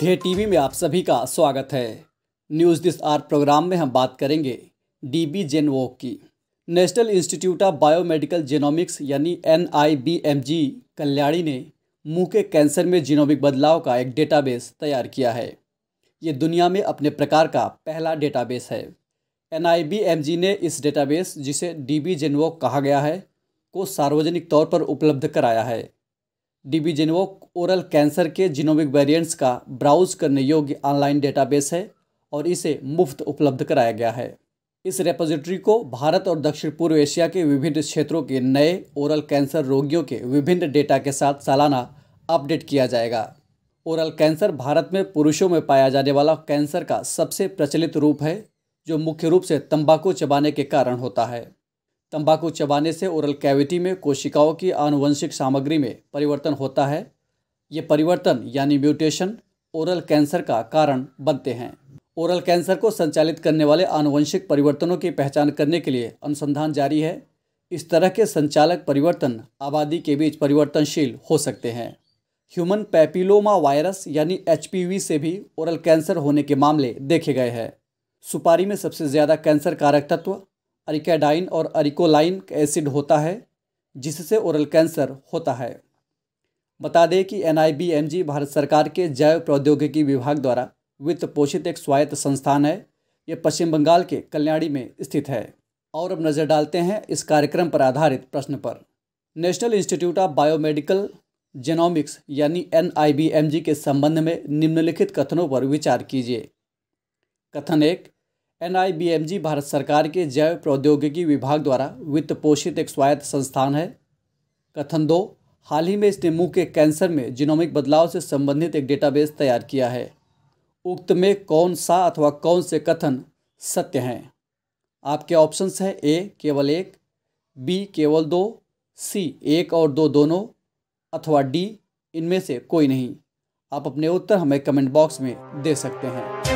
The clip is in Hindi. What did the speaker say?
धे टीवी में आप सभी का स्वागत है न्यूज़ दिस आर प्रोग्राम में हम बात करेंगे डीबी जेनवोक की national institute of biomedical genomics यानी एन कल्याणी ने मुंह के कैंसर में जीनोमिक बदलाव का एक डेटाबेस तैयार किया है ये दुनिया में अपने प्रकार का पहला डेटाबेस है एन ने इस डेटाबेस जिसे डी बी कहा गया है को सार्वजनिक तौर पर उपलब्ध कराया है डिबीजेनवो ओरल कैंसर के जीनोमिक वेरिएंट्स का ब्राउज करने योग्य ऑनलाइन डेटाबेस है और इसे मुफ्त उपलब्ध कराया गया है इस रेपोजिटरी को भारत और दक्षिण पूर्व एशिया के विभिन्न क्षेत्रों के नए ओरल कैंसर रोगियों के विभिन्न डेटा के साथ सालाना अपडेट किया जाएगा ओरल कैंसर भारत में पुरुषों में पाया जाने वाला कैंसर का सबसे प्रचलित रूप है जो मुख्य रूप से तंबाकू चबाने के कारण होता है तंबाकू चबाने से ओरल कैविटी में कोशिकाओं की आनुवंशिक सामग्री में परिवर्तन होता है ये परिवर्तन यानी म्यूटेशन ओरल कैंसर का कारण बनते हैं ओरल कैंसर को संचालित करने वाले आनुवंशिक परिवर्तनों की पहचान करने के लिए अनुसंधान जारी है इस तरह के संचालक परिवर्तन आबादी के बीच परिवर्तनशील हो सकते हैं ह्यूमन पैपिलोमा वायरस यानी एच से भी ओरल कैंसर होने के मामले देखे गए हैं सुपारी में सबसे ज़्यादा कैंसर कारक तत्व अरिकाडाइन और अरिकोलाइन एसिड होता है जिससे ओरल कैंसर होता है बता दें कि एन भारत सरकार के जैव प्रौद्योगिकी विभाग द्वारा वित्त पोषित एक स्वायत्त संस्थान है ये पश्चिम बंगाल के कल्याणी में स्थित है और अब नज़र डालते हैं इस कार्यक्रम पर आधारित प्रश्न पर national institute of biomedical genomics यानी एन के संबंध में निम्नलिखित कथनों पर विचार कीजिए कथन एक एन भारत सरकार के जैव प्रौद्योगिकी विभाग द्वारा वित्त पोषित एक स्वायत्त संस्थान है कथन दो हाल ही में इसने मुंह के कैंसर में जीनोमिक बदलाव से संबंधित एक डेटाबेस तैयार किया है उक्त में कौन सा अथवा कौन से कथन सत्य हैं आपके ऑप्शंस हैं ए केवल एक बी केवल दो सी एक और दो दोनों अथवा डी इनमें से कोई नहीं आप अपने उत्तर हमें कमेंट बॉक्स में दे सकते हैं